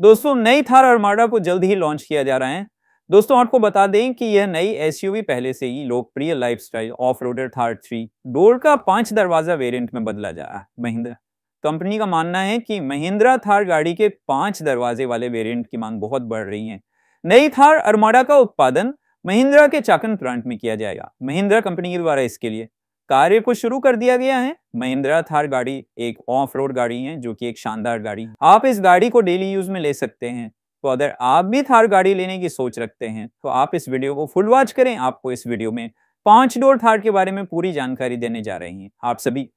दोस्तों नई थार अरमाडा को जल्द ही लॉन्च किया जा रहा है दोस्तों आपको बता दें कि यह नई एसयूवी पहले से ही लोकप्रिय lifestyle off roader Thar three door का पांच दरवाजा वेरिएंट में बदला जा रहा है महिंद्रा कंपनी का मानना है कि महिंद्रा थार गाड़ी के पांच दरवाजे वाले वेरिएंट की मांग बहुत बढ़ रही है नई थार अरमाडा का उत्पादन महिंद्रा के चाकन प्लांट में किया जाएगा महिंद्रा कंपनी के द्वारा इसके लिए कार्य को शुरू कर दिया गया है महिंद्रा थार गाड़ी एक ऑफ रोड गाड़ी है जो कि एक शानदार गाड़ी है आप इस गाड़ी को डेली यूज में ले सकते हैं तो अगर आप भी थार गाड़ी लेने की सोच रखते हैं तो आप इस वीडियो को फुल वॉच करें आपको इस वीडियो में पांच डोर थार के बारे में पूरी जानकारी देने जा रही हैं आप सभी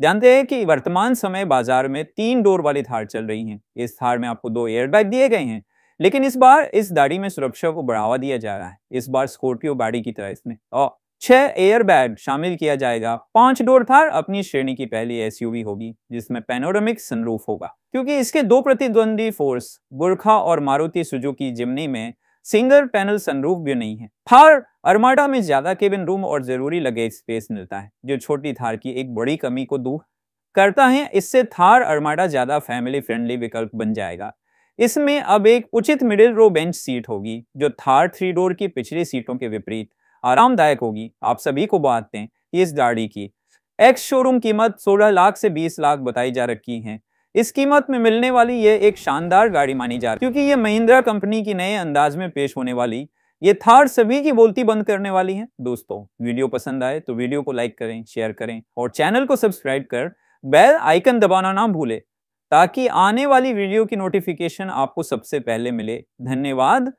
जानते हैं कि वर्तमान समय बाजार में तीन डोर वाली थार चल रही हैं इस थार में आपको दो एयरबैग दिए गए हैं लेकिन इस बार इस गाड़ी में सुरक्षा को बढ़ावा दिया जा रहा है इस बार स्कॉर्पियो गाड़ी की तरह इसमें और छह एयर बैग शामिल किया जाएगा पांच डोर थार अपनी श्रेणी की पहली एसयूवी होगी जिसमें पेनोरमिक सनरूफ होगा क्योंकि इसके दो प्रतिद्वंदी फोर्स गुरखा और मारुति सुजुकी जिमनी में सिंगल पैनल सनरूफ भी नहीं है थार अरमाडा में ज्यादा केबिन रूम और जरूरी लगेज स्पेस मिलता है जो छोटी थार की एक बड़ी कमी को दूर करता है इससे थार अरमाडा ज्यादा फैमिली फ्रेंडली विकल्प बन जाएगा इसमें अब एक उचित मिडिल रो बेंच सीट होगी जो थार थ्री डोर की पिछली सीटों के विपरीत आरामदायक होगी आप सभी को बातें इस गाड़ी की एक्स शोरूम कीमत 16 लाख से 20 लाख बताई जा रखी है इस कीमत में मिलने वाली ये एक शानदार गाड़ी मानी जा रही क्योंकि ये महिंद्रा कंपनी की नए अंदाज में पेश होने वाली ये थार सभी की बोलती बंद करने वाली है दोस्तों वीडियो पसंद आए तो वीडियो को लाइक करें शेयर करें और चैनल को सब्सक्राइब कर बेल आइकन दबाना ना भूले ताकि आने वाली वीडियो की नोटिफिकेशन आपको सबसे पहले मिले धन्यवाद